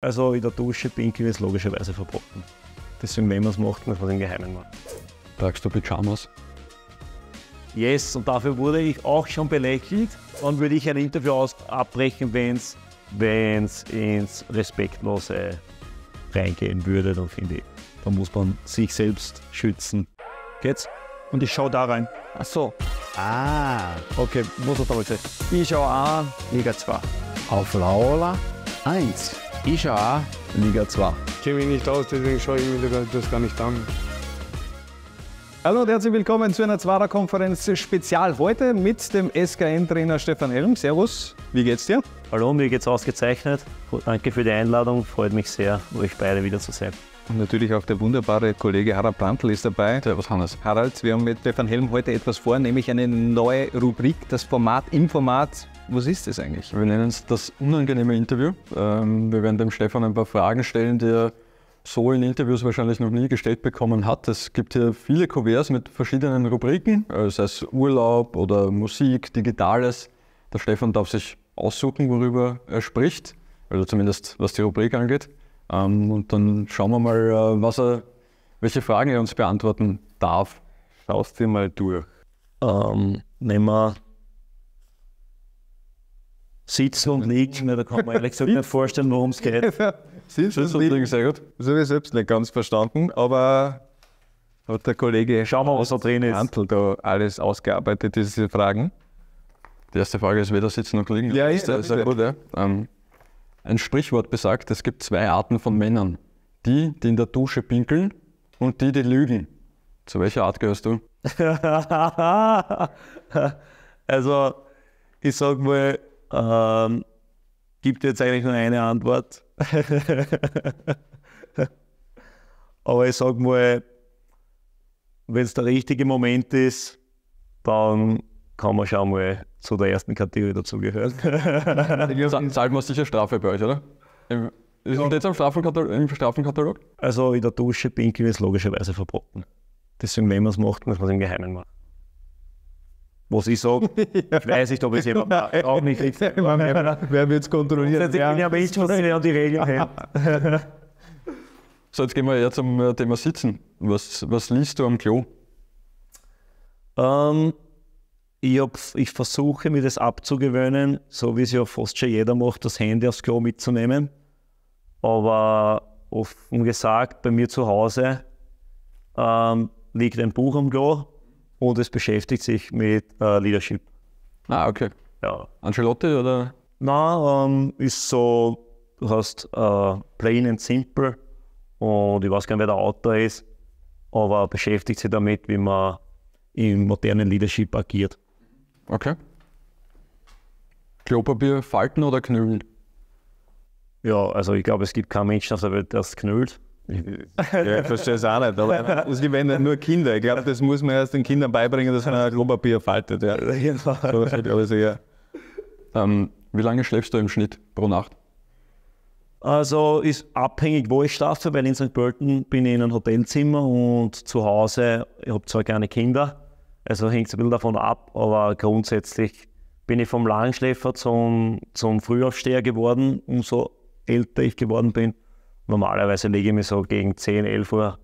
Also in der Dusche pinkeln ist logischerweise verboten. Deswegen, wenn man es macht, muss man es im Geheimen machen. Tragst du Pyjamas? Yes, und dafür wurde ich auch schon belächelt. Dann würde ich ein Interview aus abbrechen, wenn es ins Respektlose reingehen würde, dann finde ich. Da muss man sich selbst schützen. Geht's? Und ich schaue da rein. Ach so. Ah. Okay, muss ich damit sein. Ich schaue A, Liga 2. Auf Laola 1. Ich schaue auch. Liga 2. Ich kenne mich nicht aus, deswegen schaue ich mir das gar nicht an. Hallo und herzlich willkommen zu einer Zwarer-Konferenz Spezial heute mit dem SKN-Trainer Stefan Helm. Servus, wie geht's dir? Hallo, mir geht's ausgezeichnet. Danke für die Einladung, freut mich sehr, euch beide wieder zu sehen. Und natürlich auch der wunderbare Kollege Harald Brandl ist dabei. Servus Hannes. Harald, wir haben mit Stefan Helm heute etwas vor, nämlich eine neue Rubrik, das Format im Format. Was ist das eigentlich? Wir nennen es das unangenehme Interview. Ähm, wir werden dem Stefan ein paar Fragen stellen, die er so in Interviews wahrscheinlich noch nie gestellt bekommen hat. Es gibt hier viele Kuverts mit verschiedenen Rubriken, äh, sei es Urlaub oder Musik, Digitales. Der Stefan darf sich aussuchen, worüber er spricht, also zumindest was die Rubrik angeht. Ähm, und dann schauen wir mal, äh, was er, welche Fragen er uns beantworten darf. Schaust dir mal durch. Ähm, nehmen wir sitzen und liegen. Ne? Da kann man ehrlich gesagt nicht vorstellen, worum es geht. sitzen und liegen, sehr gut. Das habe ich selbst nicht ganz verstanden, aber hat der Kollege Schau mal, was da drin ist. Handel da alles ausgearbeitet, diese Fragen. Die erste Frage ist, weder sitzen noch liegen. Ja, ist ja, sehr gut. Ja. Ähm, ein Sprichwort besagt, es gibt zwei Arten von Männern. Die, die in der Dusche pinkeln und die, die lügen. Zu welcher Art gehörst du? also, ich sag mal, ähm, gibt jetzt eigentlich nur eine Antwort. Aber ich sage mal, wenn es der richtige Moment ist, dann kann man schon mal zu der ersten Kategorie dazugehören. Zahlt man sicher Strafe bei euch, oder? Im, ist ja. jetzt am Strafenkatalog, im Strafenkatalog? Also in der Dusche pinkeln ist logischerweise verboten. Deswegen, wenn man es macht, muss man es im Geheimen machen was ich sage, ich weiß nicht, ob es jemand auch nicht richtig Wer wird es kontrollieren? Ich bin ja Mensch, was sind ja die Regeln. so, jetzt gehen wir eher zum äh, Thema Sitzen. Was, was liest du am Klo? Ähm, ich, hab, ich versuche mir das abzugewöhnen, so wie es ja fast schon jeder macht, das Handy aufs Klo mitzunehmen. Aber offen gesagt, bei mir zu Hause ähm, liegt ein Buch am Klo und es beschäftigt sich mit äh, Leadership. Ah, okay. Ja. Ancelotti oder? Na, ähm, ist so, du hast äh, plain and simple und ich weiß gar nicht, wer der Autor ist, aber beschäftigt sich damit, wie man im modernen Leadership agiert. Okay. Klopapier falten oder knüllen? Ja, also ich glaube, es gibt keinen Menschen auf der Welt, der es knüllt ja, ich verstehe es auch nicht, aber sie werden nur Kinder. Ich glaube, das muss man erst den Kindern beibringen, dass man ein Klopapier faltet. Ja. So ist halt Ähm, wie lange schläfst du im Schnitt pro Nacht? Also ist abhängig, wo ich schlafe, weil in St. Pölten bin ich in einem Hotelzimmer und zu Hause, ich habe zwei kleine Kinder, also hängt es ein bisschen davon ab, aber grundsätzlich bin ich vom Langschläfer zum, zum Frühaufsteher geworden, umso älter ich geworden bin Normalerweise lege ich mich so gegen 10, 11 Uhr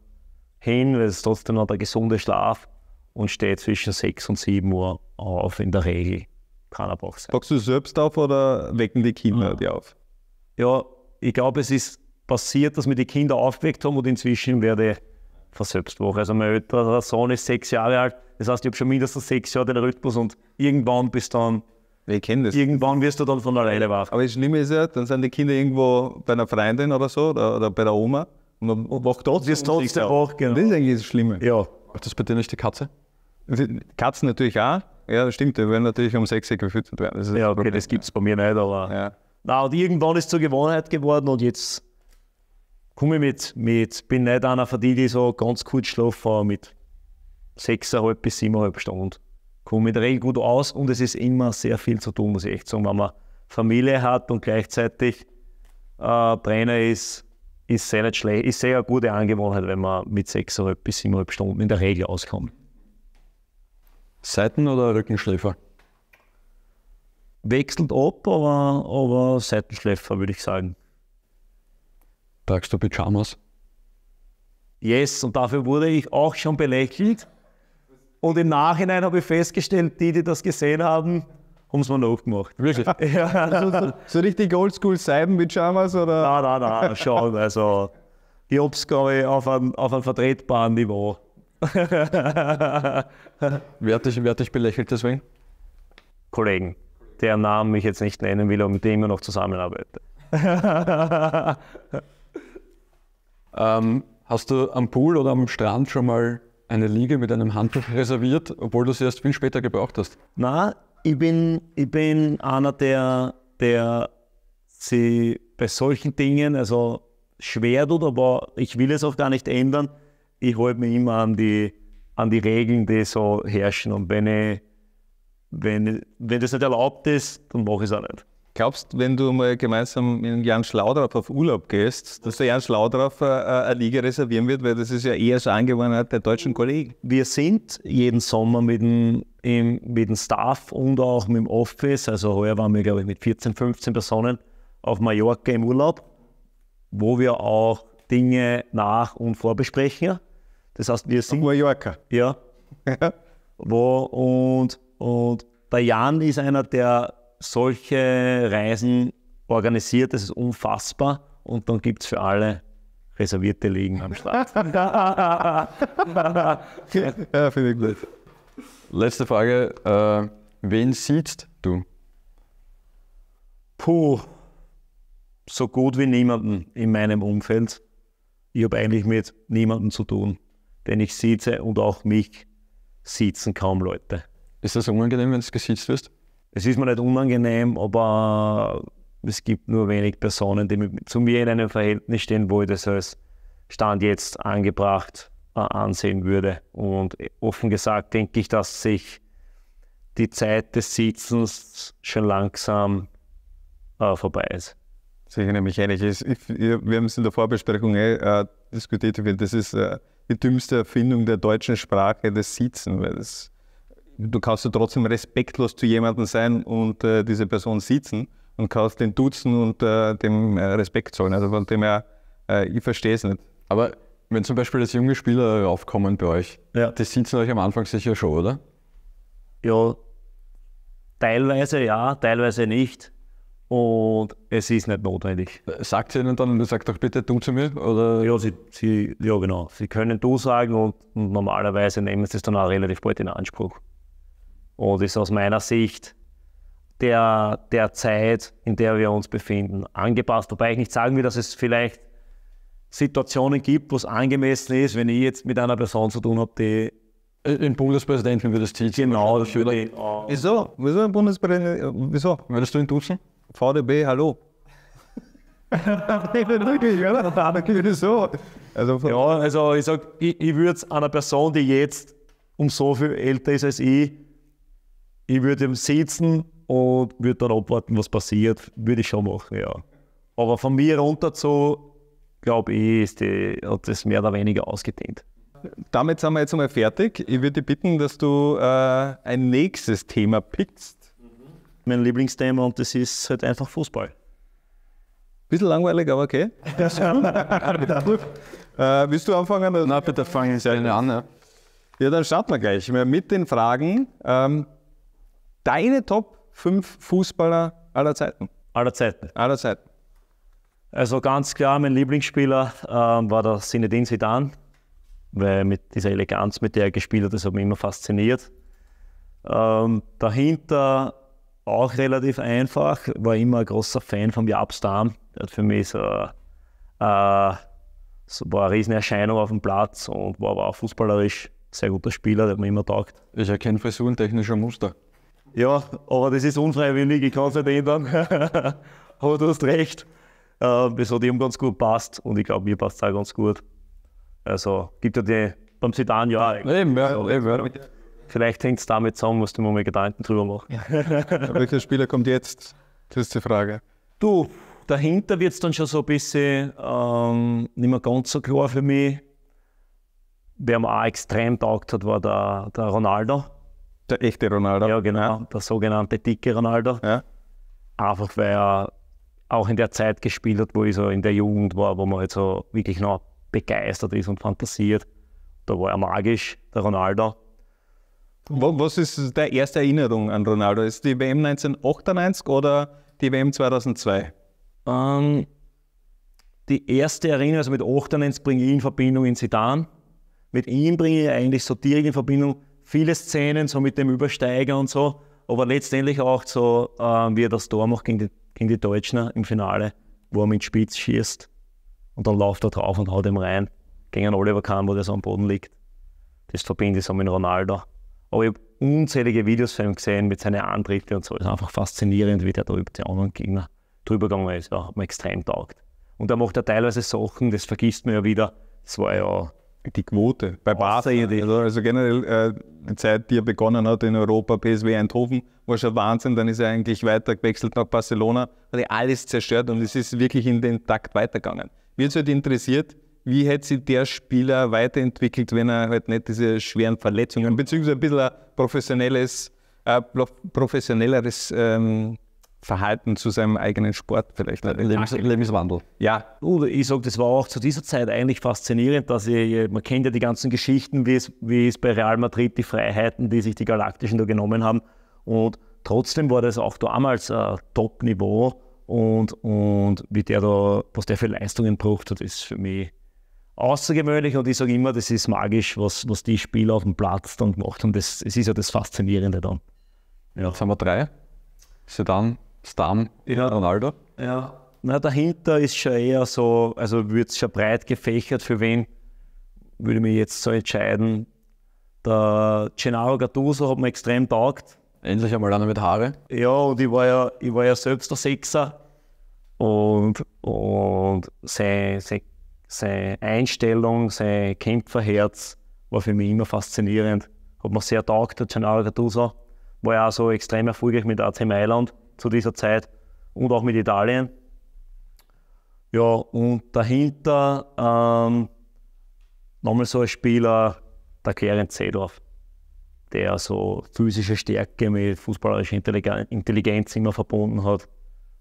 hin, weil es trotzdem noch der gesunde Schlaf und stehe zwischen 6 und 7 Uhr auf in der Regel. Kann aber auch sein. Boxst du selbst auf oder wecken die Kinder ja. die auf? Ja, ich glaube, es ist passiert, dass mir die Kinder aufgeweckt haben und inzwischen werde ich verselbst war. Also mein älterer Sohn ist sechs Jahre alt, das heißt, ich habe schon mindestens sechs Jahre den Rhythmus und irgendwann bist du dann ich kenne das. Irgendwann wirst du dann von alleine wach. Aber das Schlimme ist ja, dann sind die Kinder irgendwo bei einer Freundin oder so oder, oder bei der Oma und dann wacht trotzdem. Wirst trotzdem wach, genau. Das ist eigentlich das Schlimme. Ja. Macht das bei dir nicht die Katze? Katzen natürlich auch. Ja, das stimmt. Die werden natürlich um 6 Uhr gefüttert werden. Das ja, okay, das gibt es bei mir nicht, aber. Ja. Na, und irgendwann ist es zur Gewohnheit geworden und jetzt komme ich mit, mit. Bin nicht einer von denen, die so ganz kurz schlafen mit 6,5 bis 7,5 Stunden komme ich Regel gut aus und es ist immer sehr viel zu tun, muss ich echt sagen. Wenn man Familie hat und gleichzeitig äh, Trainer ist, ist sehr nicht schlecht, ist sehr eine gute Angewohnheit, wenn man mit sechseinhalb bis siebeneinhalb Stunden in der Regel auskommt. Seiten- oder Rückenschläfer? Wechselt ab, aber, aber Seitenschläfer würde ich sagen. Tragst du Pyjamas? Yes, und dafür wurde ich auch schon belächelt. Und im Nachhinein habe ich festgestellt, die, die das gesehen haben, haben es mir nachgemacht. Wirklich? ja, also, so, richtig oldschool Seiben mit Schamas oder? Nein, nein, nein, schon. Also, ich habe es, glaube ich, auf einem, auf einem vertretbaren Niveau. wer, hat dich, wer hat dich belächelt deswegen? Kollegen, deren Namen ich jetzt nicht nennen will und mit denen ich noch zusammenarbeite. ähm, hast du am Pool oder am Strand schon mal eine Liege mit einem Handtuch reserviert, obwohl du sie erst viel später gebraucht hast? Na, ich bin, ich bin einer, der, der sie bei solchen Dingen also schwer tut, aber ich will es auch gar nicht ändern. Ich halte mich immer an die, an die Regeln, die so herrschen. Und wenn, ich, wenn, wenn das nicht erlaubt ist, dann mache ich es auch nicht. Glaubst du, wenn du mal gemeinsam mit Jan Schlaudraff auf Urlaub gehst, dass der Jan Schlaudraff äh, äh, eine Liga reservieren wird? Weil das ist ja eher so Angewohnheit der deutschen mhm. Kollegen. Wir sind jeden Sommer mit dem, im, mit dem Staff und auch mit dem Office, also heuer waren wir, glaube ich, mit 14, 15 Personen auf Mallorca im Urlaub, wo wir auch Dinge nach- und vorbesprechen. Das heißt, wir sind. Auf Mallorca. Ja. wo und, und der Jan ist einer, der solche Reisen organisiert, das ist unfassbar. Und dann gibt es für alle reservierte Liegen am Start. ja, finde ich gut. Letzte Frage. Äh, wen siehst du? Puh, so gut wie niemanden in meinem Umfeld. Ich habe eigentlich mit niemandem zu tun, denn ich sitze und auch mich sitzen kaum Leute. Ist das unangenehm, wenn du gesitzt wirst? Es ist mir nicht unangenehm, aber es gibt nur wenig Personen, die zu mir in einem Verhältnis stehen, wo ich das als Stand jetzt angebracht äh, ansehen würde. Und offen gesagt denke ich, dass sich die Zeit des Sitzens schon langsam äh, vorbei ist. Sicher nämlich ähnlich ist. wir haben es in der Vorbesprechung äh, diskutiert, das ist äh, die dümmste Erfindung der deutschen Sprache, das Sitzen, weil das du kannst ja trotzdem respektlos zu jemandem sein und äh, diese Person sitzen und kannst den duzen und äh, dem äh, Respekt zollen. Also von dem her, äh, ich verstehe es nicht. Aber wenn zum Beispiel das junge Spieler aufkommen bei euch, ja. die sitzen euch am Anfang sicher schon, oder? Ja, teilweise ja, teilweise nicht. Und es ist nicht notwendig. Sagt sie ihnen dann, sagt doch bitte du zu mir? Oder? Ja, sie, sie ja, genau. Sie können du sagen und, und normalerweise nehmen sie es dann auch relativ bald in Anspruch und ist aus meiner Sicht der, der Zeit, in der wir uns befinden, angepasst. Wobei ich nicht sagen will, dass es vielleicht Situationen gibt, wo es angemessen ist, wenn ich jetzt mit einer Person zu tun habe, die Ein äh, Bundespräsident, Bundespräsidenten würdest du titeln. Genau, das würde ich. Oh. Wieso? Wieso ein Bundespräsident? Äh, wieso? Würdest du ihn duschen? VDB, hallo. so. also, ja, also ich sag, ich, ich würde es einer Person, die jetzt um so viel älter ist als ich, ich würde ihm sitzen und würde dann abwarten, was passiert. Würde ich schon machen, ja. Aber von mir runter zu, glaube ich, ist die, hat das mehr oder weniger ausgedehnt. Damit sind wir jetzt einmal fertig. Ich würde dich bitten, dass du äh, ein nächstes Thema pickst. Mhm. Mein Lieblingsthema und das ist halt einfach Fußball. Bisschen langweilig, aber okay. äh, willst du anfangen? Nein, bitte fangen Sie an. Ja, dann starten wir gleich mit den Fragen. Ähm, deine Top 5 Fußballer aller Zeiten? Aller Zeiten. Aller Zeiten. Also ganz klar, mein Lieblingsspieler ähm, war der Zinedine Zidane, weil mit dieser Eleganz, mit der er gespielt hat, das hat mich immer fasziniert. Ähm, dahinter auch relativ einfach, war immer ein großer Fan von Jaap Stam. Er hat für mich so, äh, so war eine Riesenerscheinung auf dem Platz und war aber auch fußballerisch sehr guter Spieler, der hat mir immer taugt. Ist ja kein frisurentechnischer Muster. Ja, aber das ist unfreiwillig, ich kann es nicht ändern. aber du hast recht. Ähm, es hat eben ganz gut passt und ich glaube, mir passt es auch ganz gut. Also gibt ja die beim Sedan ja. Eben, ja, so, eben, ja. Vielleicht hängt es damit zusammen, musst du mir mal Gedanken drüber machen. Welcher Spieler kommt jetzt? Das ist die Frage. Du, dahinter wird es dann schon so ein bisschen ähm, nicht mehr ganz so klar für mich. Wer mir auch extrem taugt hat, war der, der Ronaldo. Der echte Ronaldo. Ja, genau, ja. der sogenannte dicke Ronaldo. Ja. Einfach weil er auch in der Zeit gespielt hat, wo ich so in der Jugend war, wo man halt so wirklich noch begeistert ist und fantasiert. Da war er magisch, der Ronaldo. Was ist deine erste Erinnerung an Ronaldo? Ist die WM 1998 oder die WM 2002? Ähm, die erste Erinnerung, also mit 98 bringe ich in Verbindung in Sedan. Mit ihm bringe ich eigentlich so direkt in Verbindung viele Szenen, so mit dem Übersteiger und so, aber letztendlich auch so, äh, wie er das Tor macht gegen die, gegen die Deutschen im Finale, wo er mit Spitz schießt und dann läuft er drauf und haut ihm rein gegen einen Oliver Kahn, wo der so am Boden liegt. Das verbinde ich so mit Ronaldo. Aber ich habe unzählige Videos von ihm gesehen mit seinen Antritten und so. Es ist einfach faszinierend, wie der da über die anderen Gegner drüber gegangen ist. Ja, hat mir extrem taugt. Und da macht er teilweise Sachen, das vergisst man ja wieder. Das war ja die Quote bei Basel. Also, also, generell, äh, Zeit, die er begonnen hat in Europa, PSW Eindhoven, war schon Wahnsinn. Dann ist er eigentlich weiter gewechselt nach Barcelona, hat er alles zerstört und es ist wirklich in den Takt weitergegangen. Mir ist halt interessiert, wie hätte sich der Spieler weiterentwickelt, wenn er halt nicht diese schweren Verletzungen, beziehungsweise ein bisschen ein professionelles, äh, professionelleres ähm, Verhalten zu seinem eigenen Sport vielleicht. Lebens Lebenswandel. Ja. ich sage, das war auch zu dieser Zeit eigentlich faszinierend, dass ich, man kennt ja die ganzen Geschichten, wie es, wie es bei Real Madrid, die Freiheiten, die sich die Galaktischen da genommen haben. Und trotzdem war das auch damals ein äh, Top-Niveau. Und, und wie der da, was der für Leistungen braucht hat, ist für mich außergewöhnlich. Und ich sage immer, das ist magisch, was, was die Spieler auf dem Platz dann gemacht haben. Das, das ist ja das Faszinierende dann. Ja. Jetzt haben wir drei. Sedan, Stamm ja. Ronaldo? Ja. Na, dahinter ist schon eher so, also wird es schon breit gefächert, für wen würde ich mich jetzt so entscheiden. Der Gennaro Gattuso hat mir extrem taugt. Endlich einmal einer mit Haare. Ja, und ich war ja, ich war ja selbst der Sechser. Und, und seine, seine, seine Einstellung, sein Kämpferherz war für mich immer faszinierend. Hat mir sehr taugt, der Gennaro Gattuso. War ja auch so extrem erfolgreich mit AC Mailand zu dieser Zeit und auch mit Italien. Ja, und dahinter ähm, nochmal so ein Spieler, der Clarence Seedorf, der so physische Stärke mit fußballerischer Intelligenz immer verbunden hat,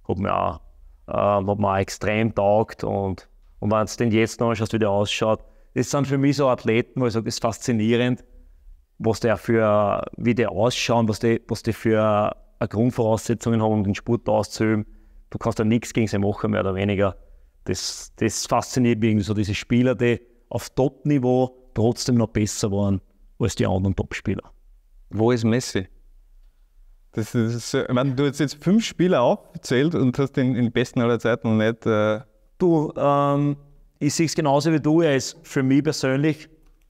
hat mir auch, ähm, hat mir auch extrem taugt. Und, und wenn du den jetzt noch anschaust, wie der ausschaut, das sind für mich so Athleten, wo ich sage, das ist faszinierend, was der für, wie die ausschauen, was die, was die für Grundvoraussetzungen haben, um den Sport auszuüben. Du kannst ja nichts gegen sie machen, mehr oder weniger. Das, das fasziniert mich irgendwie so, diese Spieler, die auf Top-Niveau trotzdem noch besser waren als die anderen Top-Spieler. Wo ist Messi? Das ist, wenn äh, du jetzt fünf Spieler aufgezählt und hast den, in den besten aller Zeiten noch nicht. Äh du, ähm, ich sehe es genauso wie du. Er ist für mich persönlich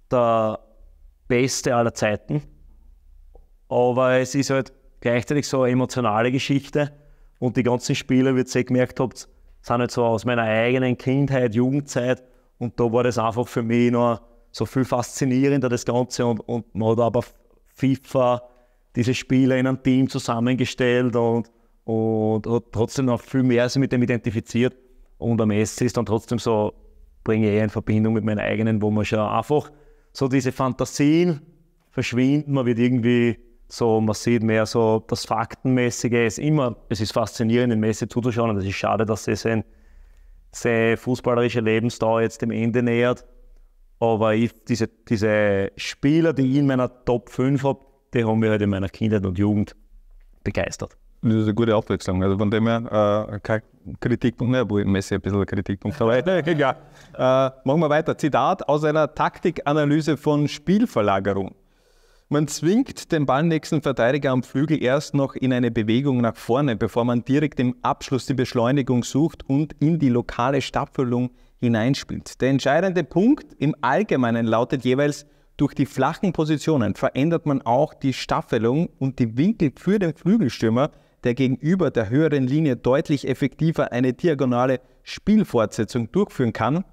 der beste aller Zeiten. Aber es ist halt gleichzeitig so eine emotionale Geschichte. Und die ganzen Spiele, wie ihr gemerkt habt, sind halt so aus meiner eigenen Kindheit, Jugendzeit. Und da war das einfach für mich noch so viel faszinierender, das Ganze. Und, und man hat aber FIFA, diese Spieler in einem Team zusammengestellt und, und hat trotzdem noch viel mehr sich mit dem identifiziert. Und am Ende ist dann trotzdem so, bringe ich in Verbindung mit meinen eigenen, wo man schon einfach so diese Fantasien verschwinden, man wird irgendwie so, man sieht mehr so das Faktenmäßige. Es Ist immer, es ist faszinierend, in Messi zuzuschauen. Und es ist schade, dass sich sein, seine fußballerische Lebensdauer jetzt dem Ende nähert. Aber ich, diese, diese Spieler, die ich in meiner Top 5 habe, die haben mich halt in meiner Kindheit und Jugend begeistert. Das ist eine gute Abwechslung. Also von dem her, äh, kein Kritikpunkt, ne, wo messe ein bisschen Kritikpunkt aber egal. Äh, machen wir weiter. Zitat aus einer Taktikanalyse von Spielverlagerung. Man zwingt den ballnächsten Verteidiger am Flügel erst noch in eine Bewegung nach vorne, bevor man direkt im Abschluss die Beschleunigung sucht und in die lokale Staffelung hineinspielt. Der entscheidende Punkt im Allgemeinen lautet jeweils, durch die flachen Positionen verändert man auch die Staffelung und die Winkel für den Flügelstürmer, der gegenüber der höheren Linie deutlich effektiver eine diagonale Spielfortsetzung durchführen kann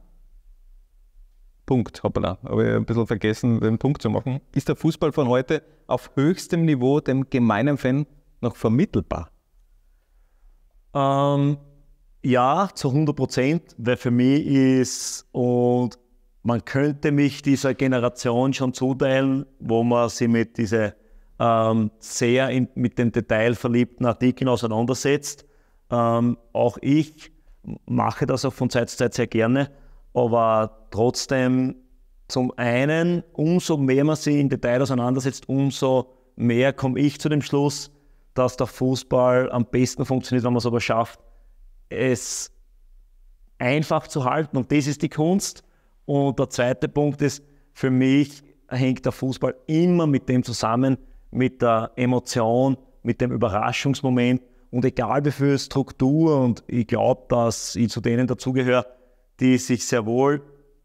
Punkt, hoppala, habe ich ein bisschen vergessen, den Punkt zu machen. Ist der Fußball von heute auf höchstem Niveau dem gemeinen Fan noch vermittelbar? Ähm, ja, zu 100 Prozent, weil für mich ist, und man könnte mich dieser Generation schon zuteilen, wo man sich mit diese ähm, sehr in, mit Detail verliebten Artikeln auseinandersetzt. Ähm, auch ich mache das auch von Zeit zu Zeit sehr gerne. Aber trotzdem, zum einen, umso mehr man sich im Detail auseinandersetzt, umso mehr komme ich zu dem Schluss, dass der Fußball am besten funktioniert, wenn man es aber schafft, es einfach zu halten. Und das ist die Kunst. Und der zweite Punkt ist, für mich hängt der Fußball immer mit dem zusammen, mit der Emotion, mit dem Überraschungsmoment. Und egal wie viel Struktur, und ich glaube, dass ich zu denen dazugehöre, die sich sehr wohl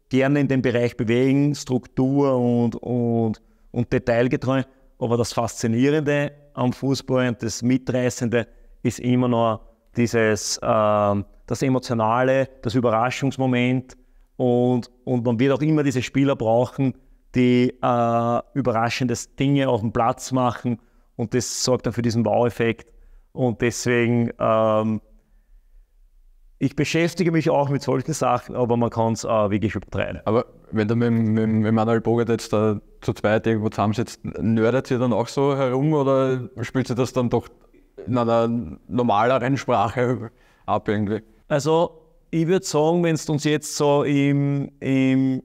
gerne in dem Bereich bewegen, Struktur und, und, und detailgetreu. Aber das Faszinierende am Fußball und das Mitreißende ist immer noch dieses, äh, das Emotionale, das Überraschungsmoment. Und, und man wird auch immer diese Spieler brauchen, die äh, überraschende Dinge auf dem Platz machen. Und das sorgt dann für diesen Wow-Effekt. Und deswegen ähm, ich beschäftige mich auch mit solchen Sachen, aber man kann es auch wirklich übertreiben. Aber wenn du mit, mit, mit Manuel Bogert jetzt da zu zweit irgendwo zusammensitzt, nerdet ihr dann auch so herum oder spielt ihr das dann doch in einer normaleren Sprache ab irgendwie? Also, ich würde sagen, wenn es uns jetzt so im, im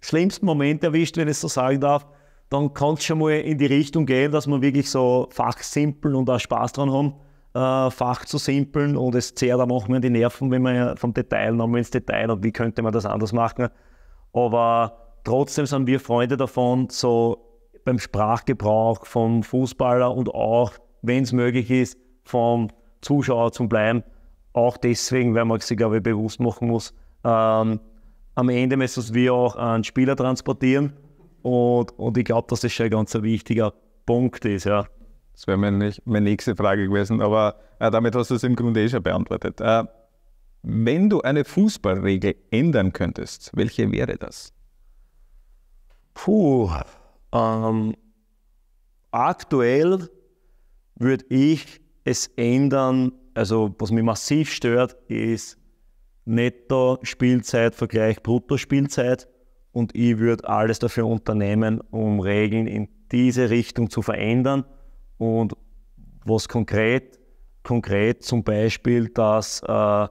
schlimmsten Moment erwischt, wenn ich es so sagen darf, dann kann es schon mal in die Richtung gehen, dass man wirklich so fachsimpel und auch Spaß dran haben. Äh, Fach zu simpeln und es zehrt einem auch mehr die Nerven, wenn man vom Detail nochmal ins Detail und wie könnte man das anders machen. Aber trotzdem sind wir Freunde davon, so beim Sprachgebrauch vom Fußballer und auch, wenn es möglich ist, vom Zuschauer zu bleiben. Auch deswegen, weil man sich, glaube ich, bewusst machen muss, ähm, am Ende müssen wir auch einen Spieler transportieren. Und, und ich glaube, dass das schon ein ganz wichtiger Punkt ist. Ja. Das wäre meine, meine, nächste Frage gewesen, aber äh, damit hast du es im Grunde eh schon beantwortet. Äh, wenn du eine Fußballregel ändern könntest, welche wäre das? Puh, ähm, aktuell würde ich es ändern. Also, was mich massiv stört, ist Netto-Spielzeit-Vergleich Brutto-Spielzeit. Und ich würde alles dafür unternehmen, um Regeln in diese Richtung zu verändern und was konkret? Konkret zum Beispiel, dass, äh, ja,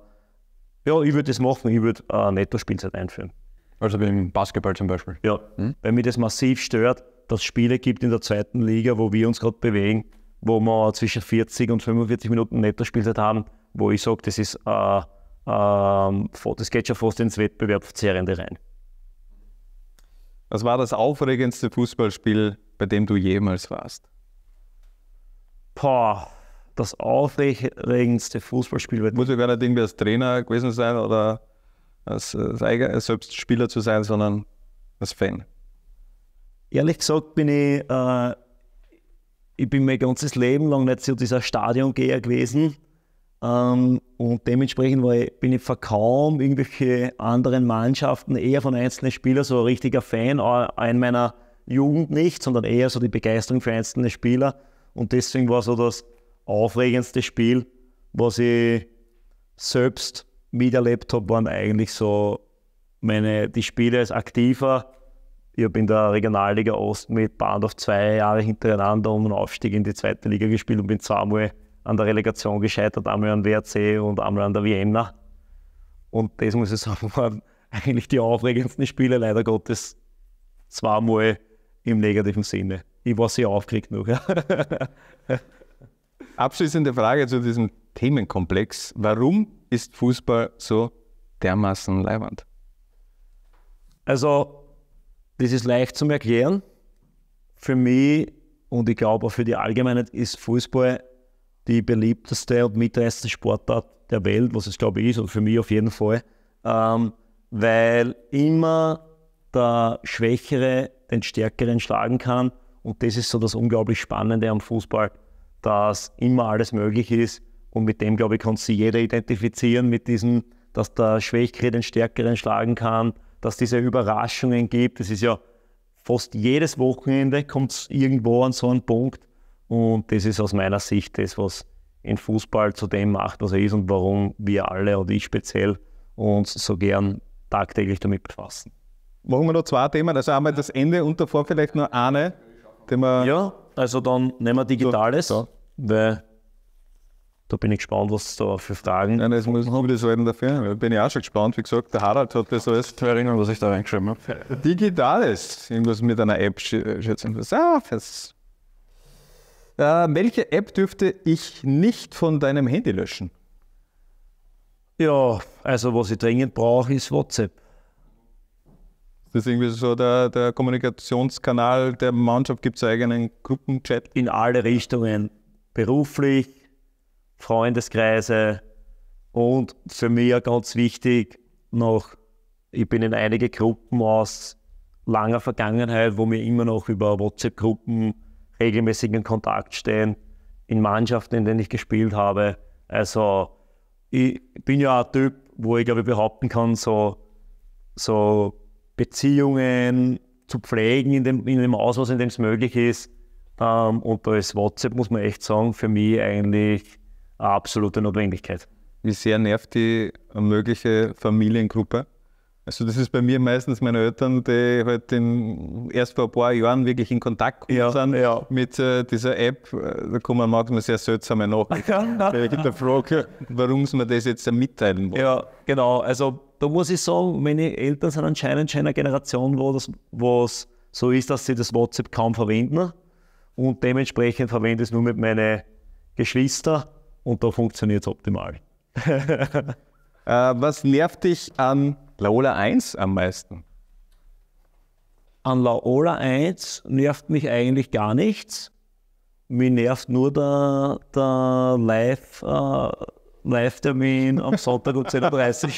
ich würde das machen, ich würde äh, Netto-Spielzeit einführen. Also beim Basketball zum Beispiel? Ja, hm? weil mich das massiv stört, dass es Spiele gibt in der zweiten Liga, wo wir uns gerade bewegen, wo wir zwischen 40 und 45 Minuten Netto-Spielzeit haben, wo ich sage, das ist, äh, äh, das geht schon fast ins Wettbewerb zerrende rein. Was war das aufregendste Fußballspiel, bei dem du jemals warst? Boah, das aufregendste Fußballspiel. Muss ja gar nicht irgendwie als Trainer gewesen sein oder als, als, Eigen, als selbst Spieler zu sein, sondern als Fan. Ehrlich gesagt bin ich, äh, ich bin mein ganzes Leben lang nicht so dieser Stadiongeher gewesen. Ähm, und dementsprechend ich, bin ich vor kaum irgendwelche anderen Mannschaften, eher von einzelnen Spielern, so ein richtiger Fan, auch in meiner Jugend nicht, sondern eher so die Begeisterung für einzelne Spieler. Und deswegen war so das aufregendste Spiel, was ich selbst miterlebt habe, waren eigentlich so meine, die Spiele als Aktiver. Ich habe in der Regionalliga Ost mit Band auf zwei Jahre hintereinander um den Aufstieg in die zweite Liga gespielt und bin zweimal an der Relegation gescheitert, einmal an WRC und einmal an der Vienna. Und das muss ich sagen, waren eigentlich die aufregendsten Spiele leider Gottes zweimal im negativen Sinne ich war sehr aufgeregt noch. Abschließende Frage zu diesem Themenkomplex. Warum ist Fußball so dermaßen leiwand? Also, das ist leicht zu Erklären. Für mich und ich glaube auch für die Allgemeinheit ist Fußball die beliebteste und mitreißendste Sportart der Welt, was es glaube ich ist, und für mich auf jeden Fall. Ähm, weil immer der Schwächere den Stärkeren schlagen kann und das ist so das unglaublich Spannende am Fußball, dass immer alles möglich ist. Und mit dem, glaube ich, kann sich jeder identifizieren, mit diesem, dass der Schwächere den Stärkeren schlagen kann, dass es diese Überraschungen gibt. Es ist ja fast jedes Wochenende kommt es irgendwo an so einen Punkt. Und das ist aus meiner Sicht das, was in Fußball zu dem macht, was er ist und warum wir alle und ich speziell uns so gern tagtäglich damit befassen. Machen wir noch zwei Themen, also einmal das Ende und davor vielleicht nur eine den wir. Ja, also dann nehmen wir Digitales, da, da. weil da bin ich gespannt, was da für Fragen. Ja, jetzt müssen wir das reden dafür. Da Bin ich auch schon gespannt. Wie gesagt, der Harald hat das alles. Ich erinnern, was ich da reingeschrieben habe. Digitales. Irgendwas mit einer App äh, schätzen. Ah, das. Äh, welche App dürfte ich nicht von deinem Handy löschen? Ja, also was ich dringend brauche, ist WhatsApp. Das ist irgendwie so der, der Kommunikationskanal der Mannschaft. Gibt es eigenen Gruppenchat? In alle Richtungen. Beruflich, Freundeskreise und für mich ganz wichtig noch, ich bin in einige Gruppen aus langer Vergangenheit, wo wir immer noch über WhatsApp-Gruppen regelmäßig in Kontakt stehen, in Mannschaften, in denen ich gespielt habe. Also ich bin ja ein Typ, wo ich glaube ich behaupten kann, so, so Beziehungen zu pflegen in dem, in dem Ausmaß, in dem es möglich ist. Ähm, und da ist WhatsApp, muss man echt sagen, für mich eigentlich eine absolute Notwendigkeit. Wie sehr nervt die mögliche Familiengruppe? Also das ist bei mir meistens meine Eltern, die halt in, erst vor ein paar Jahren wirklich in Kontakt gekommen ja, sind ja. mit äh, dieser App. Äh, da kommen manchmal sehr seltsame Nachrichten. ich frage, warum sie mir das jetzt mitteilen wollen. Ja, genau. Also da muss ich sagen, meine Eltern sind anscheinend schon in einer Generation, wo es so ist, dass sie das WhatsApp kaum verwenden. Und dementsprechend verwende ich es nur mit meinen Geschwistern und da funktioniert es optimal. äh, was nervt dich an Laola 1 am meisten? An Laola 1 nervt mich eigentlich gar nichts. Mir nervt nur der, der Live- äh, Live-Termin am Sonntag um 10.30 Uhr.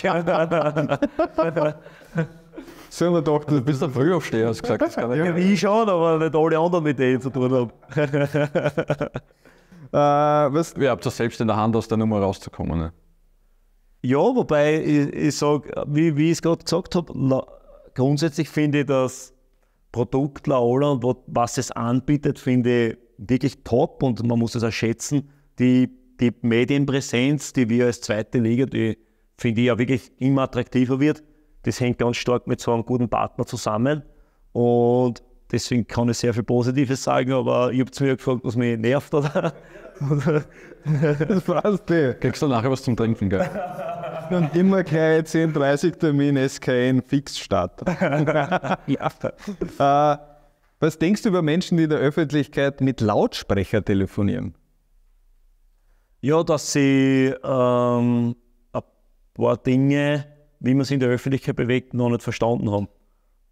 Sie haben gedacht, du bist ein Frühaufsteher, hast du gesagt. Das kann ich, ja, ich schon, aber nicht alle anderen, mit denen ich zu tun habe. äh, was? Ihr habt das selbst in der Hand, aus der Nummer rauszukommen. Ne? Ja, wobei ich, ich sage, wie, wie ich es gerade gesagt habe, grundsätzlich finde ich das Produkt Laola und was es anbietet, finde ich wirklich top und man muss es auch schätzen. Die die Medienpräsenz, die wir als zweite Liga, die finde ich ja wirklich immer attraktiver wird, das hängt ganz stark mit so einem guten Partner zusammen. Und deswegen kann ich sehr viel Positives sagen, aber ich habe zu mir gefragt, was mich nervt. Oder? das passt eh. Kriegst du nachher was zum Trinken, gell? Und immer gleich 10.30 Termin SKN fix statt. ja. äh, was denkst du über Menschen, die in der Öffentlichkeit mit Lautsprecher telefonieren? Ja, dass sie ähm, ein paar Dinge, wie man sie in der Öffentlichkeit bewegt, noch nicht verstanden haben.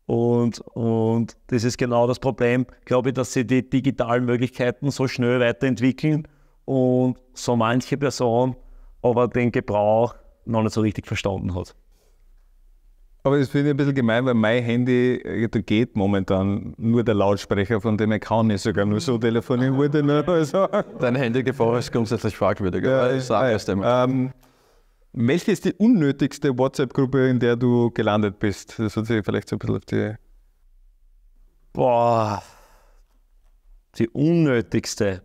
Und, und das ist genau das Problem, glaube ich, dass sie die digitalen Möglichkeiten so schnell weiterentwickeln und so manche Person aber den Gebrauch noch nicht so richtig verstanden hat. Aber das finde ich ein bisschen gemein, weil mein Handy äh, da geht momentan nur der Lautsprecher, von dem ich kann nicht sogar nur so telefonieren würde. Ne? Also. Dein Handygefahr ist grundsätzlich fragwürdig, ja, ich sage es dem. Ähm, welche ist die unnötigste WhatsApp-Gruppe, in der du gelandet bist? Das hat sich vielleicht so ein bisschen auf die. Boah. Die unnötigste.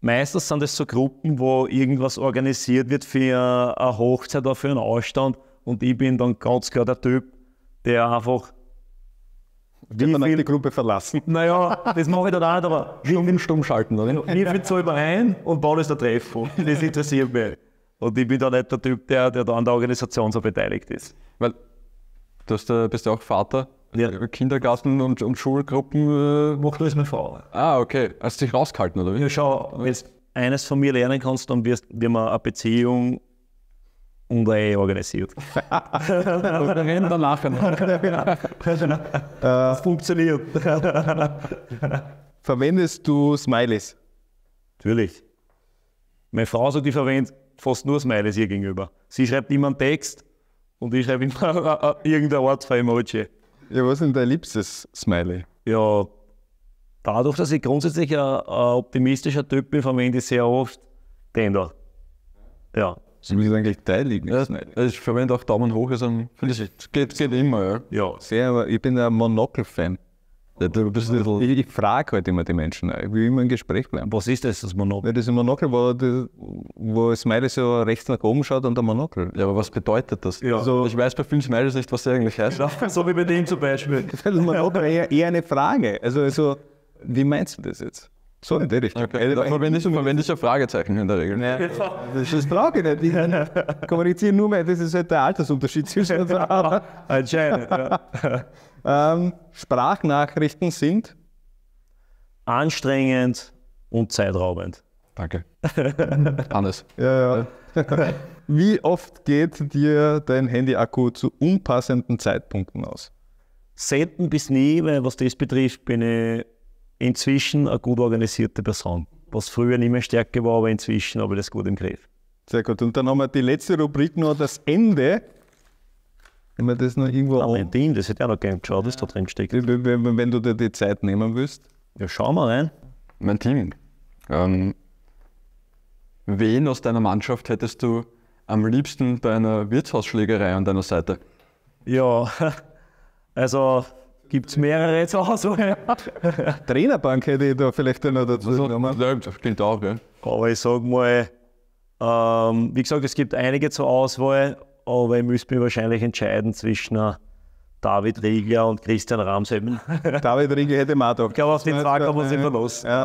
Meistens sind das so Gruppen, wo irgendwas organisiert wird für eine Hochzeit oder für einen Ausstand und ich bin dann ganz klar der Typ, der einfach. Wie dann viel, die Gruppe verlassen. Naja, das mache ich dann auch, aber. Stumm, stumm schalten, oder? Ich viel so überein und baut ist der Treffer. Das interessiert mich. Und ich bin da nicht der Typ, der, der da an der Organisation so beteiligt ist. Weil du hast, äh, bist ja auch Vater. Ja. Kindergarten und, und Schulgruppen. Äh... Macht alles meine Frau. Ah, okay. Hast du dich rausgehalten, oder wie? Ja, schau, wenn du eines von mir lernen kannst, dann wirst, wie man eine Beziehung und eh organisiert. und rennen dann nachher. noch. das äh, funktioniert. Verwendest du Smileys? Natürlich. Meine Frau sagt, die verwendet fast nur Smileys ihr gegenüber. Sie schreibt immer einen Text und ich schreibe immer irgendein Wort für Emoji. Ja, was ist denn dein liebstes Smiley? Ja, dadurch, dass ich grundsätzlich ein, ein optimistischer Typ bin, verwende ich sehr oft Tender. Ja, Sie müssen eigentlich teiligen. Ja, ich verwende auch Daumen hoch, also geht, geht, geht immer. Ja. ja. Sehr, ich bin ein Monokel-Fan. Ich, ich frage halt immer die Menschen, ich will immer im Gespräch bleiben. Was ist das, das Monokel? Ja, das ist ein Monokel, wo, wo Smiley so rechts nach oben schaut und der Monokel. Ja, aber was bedeutet das? Ja. Also, ich weiß bei vielen Smileys nicht, was der eigentlich heißt. Genau, so wie bei dem zum Beispiel. Das Monokel eher, eher eine Frage. Also, also, wie meinst du das jetzt? So in der Richtung. Okay. Da verwende ich, verwende ich ja Fragezeichen in der Regel. Nee, genau. das brauche ich nicht. Ich kommuniziere nur mehr, das ist halt der Altersunterschied zwischen uns. Anscheinend, ja. Ähm, Sprachnachrichten sind? Anstrengend und zeitraubend. Danke. Anders. Ja, ja. Wie oft geht dir dein Handy-Akku zu unpassenden Zeitpunkten aus? Selten bis nie, weil was das betrifft, bin ich inzwischen eine gut organisierte Person. Was früher nicht mehr stärker war, aber inzwischen habe ich das gut im Griff. Sehr gut. Und dann haben wir die letzte Rubrik noch das Ende. Wenn wir das noch irgendwo. Valentin, das hätte ich auch noch gerne geschaut, was da drin steckt. Wenn, wenn, wenn, du dir die Zeit nehmen willst. Ja, schau mal rein. Mein Team. Ähm, wen aus deiner Mannschaft hättest du am liebsten bei einer Wirtshausschlägerei an deiner Seite? Ja, also Gibt es mehrere zu Hause? Ja. Trainerbank hätte ich da vielleicht noch dazu also, genommen. Das stimmt auch, gell? Aber ich sage mal, ähm, wie gesagt, es gibt einige zur Auswahl, aber ich müsste mich wahrscheinlich entscheiden zwischen äh, David Riegler und Christian Ramseben. David Riegler hätte man auch. Ich glaube, auf den Tag haben wir uns immer los. Ja.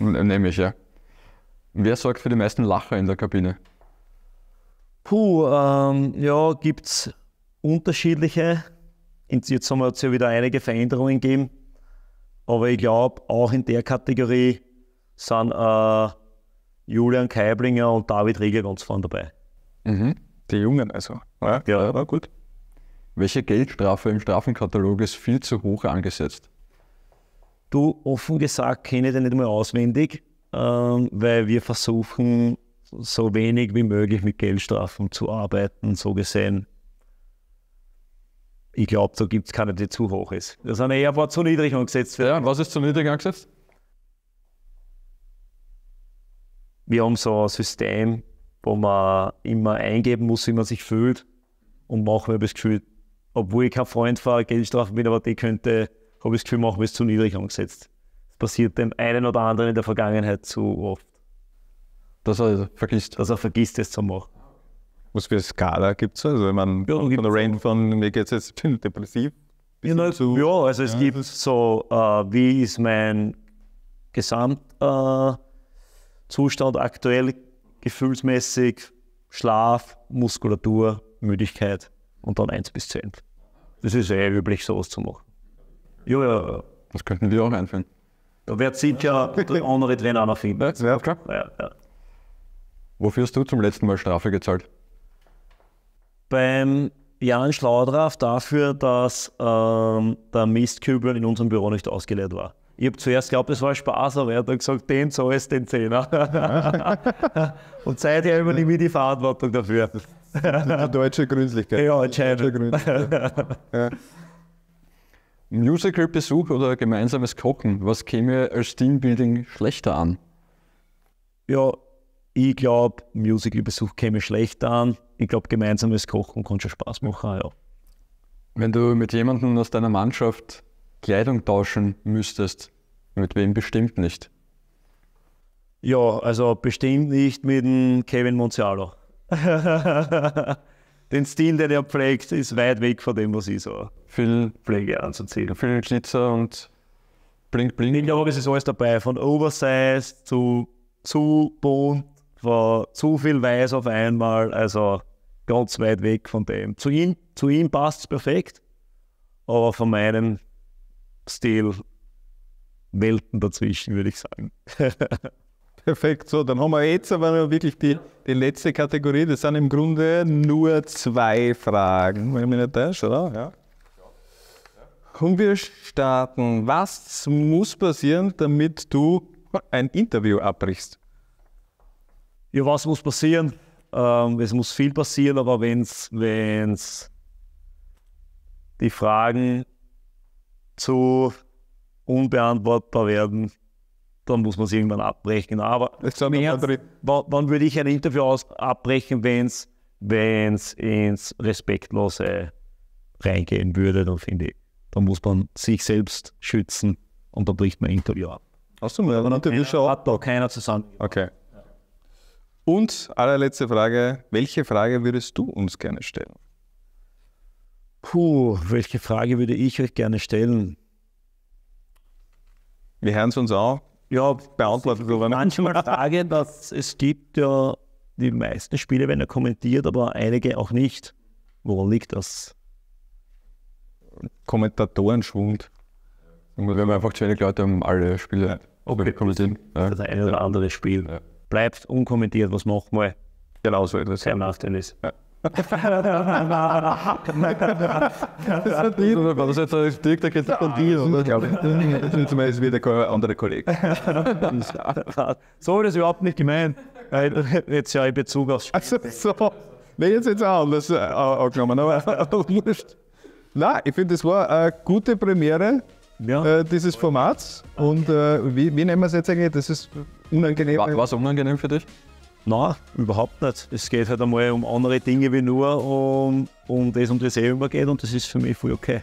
Nämlich, ja. Wer sorgt für die meisten Lacher in der Kabine? Puh, ähm, ja, gibt es unterschiedliche Jetzt haben wir ja wieder einige Veränderungen gegeben, aber ich glaube, auch in der Kategorie sind äh, Julian Keiblinger und David Riegel ganz vorne dabei. Mhm. Die Jungen also. Ja, ja. ja, gut. Welche Geldstrafe im Strafenkatalog ist viel zu hoch angesetzt? Du, offen gesagt, kenne ich den nicht mehr auswendig, ähm, weil wir versuchen, so wenig wie möglich mit Geldstrafen zu arbeiten, so gesehen ich glaube, da gibt es keine, die zu hoch ist. Das sind eher war zu niedrig angesetzt. Ja, und was ist zu niedrig angesetzt? Wir haben so ein System, wo man immer eingeben muss, wie man sich fühlt. Und machen wir das Gefühl, obwohl ich kein Freund von Geldstrafen bin, aber die könnte, habe ich das Gefühl, machen wir es zu niedrig angesetzt. Das passiert dem einen oder anderen in der Vergangenheit zu oft. Dass er vergisst. Dass also er vergisst, es zu machen. Was für eine Skala gibt es? Also, wenn man ja, von der Range von, mir geht es jetzt, bin depressiv. Ja, zu, ja, also es gibt so, äh, wie ist mein Gesamtzustand äh, aktuell, gefühlsmäßig, Schlaf, Muskulatur, Müdigkeit und dann 1 bis 10. Das ist sehr üblich, sowas zu machen. Ja, ja. Das könnten wir auch einführen. Da wird sicher der andere Trainer auch noch finden. Ja, klar. Ja, ja. Wofür hast du zum letzten Mal Strafe gezahlt? beim Jan Schlaudraff dafür, dass ähm, der Mistkübel in unserem Büro nicht ausgeleert war. Ich habe zuerst geglaubt, es war Spaß, aber er hat dann gesagt, den so ist den Zehner. Und seither übernehme ich die Verantwortung dafür. Die deutsche Gründlichkeit. Ja, entscheidend. Musical-Besuch oder gemeinsames Kochen, was käme als Teambuilding schlechter an? Ja, ich glaube, Musical-Besuch käme schlechter an ich glaube, gemeinsames Kochen kann schon Spaß machen. Ja. Wenn du mit jemandem aus deiner Mannschaft Kleidung tauschen müsstest, mit wem bestimmt nicht? Ja, also bestimmt nicht mit dem Kevin Monzialo. den Stil, den er pflegt, ist weit weg von dem, was ich so viel pflege anzuziehen. Viel Schnitzer und Blink, Blink. Ich glaube, es ist alles dabei, von Oversize zu zu bunt, wo zu viel weiß auf einmal, also ganz weit weg von dem. Zu ihm, zu ihm passt es perfekt, aber von meinem Stil Welten dazwischen, würde ich sagen. Perfekt, so, dann haben wir jetzt aber noch wirklich die, die letzte Kategorie. Das sind im Grunde nur zwei Fragen, wenn mich nicht täuscht, oder? Ja. Und wir starten. Was muss passieren, damit du ein Interview abbrichst? Ja, was muss passieren? Ähm, es muss viel passieren, aber wenn es die Fragen zu unbeantwortbar werden, dann muss man es irgendwann abbrechen. Aber wann würde ich ein Interview aus abbrechen, wenn es ins Respektlose reingehen würde, dann finde ich, dann muss man sich selbst schützen und dann bricht man ein Interview ab. Hast du mal ein Interview schon ab? Hat da keiner zusammen. Okay. Und allerletzte Frage, welche Frage würdest du uns gerne stellen? Puh, welche Frage würde ich euch gerne stellen? Wir hören es uns auch. Ja, beantwortet oder Manchmal Frage, dass es gibt ja die meisten Spiele, wenn er kommentiert, aber einige auch nicht. Woran liegt das? Kommentatorenschwund. Wenn wir einfach zu wenig Leute haben, alle Spiele ja. okay. kommentieren. Ja. Das eine oder andere Spiel. Ja bleibt unkommentiert, was macht mal genau so etwas. Sehr Nachteil ist. Ja. das ist jetzt ein direkter Kritik von dir, oder? Ich glaube, zumindest wieder kein anderer Kollege. so das überhaupt nicht gemeint. Äh, jetzt ja in Bezug auf Spiel. Also, so. Nee, jetzt jetzt auch anders äh, angenommen, aber wurscht. Nein, ich finde, das war eine gute Premiere ja. äh, dieses Formats. Und äh, wie, wie nennen wir es jetzt eigentlich? Das ist unangenehm. War es unangenehm für dich? Nein, überhaupt nicht. Es geht halt einmal um andere Dinge wie nur um, um das, um das eh geht. und das ist für mich voll okay.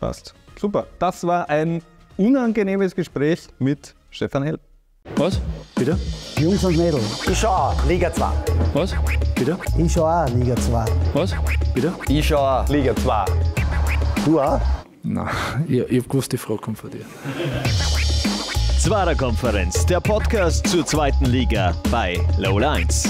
Passt. Super. Das war ein unangenehmes Gespräch mit Stefan Hell. Was? Bitte? Jungs und Mädels. Ich schaue Liga 2. Was? Bitte? Ich schaue Liga 2. Was? Bitte? Ich schaue Liga 2. Du auch? Nein, ich, ich habe gewusst, die Frage kommt von dir. Zwarer Konferenz, der Podcast zur zweiten Liga bei Low Lines.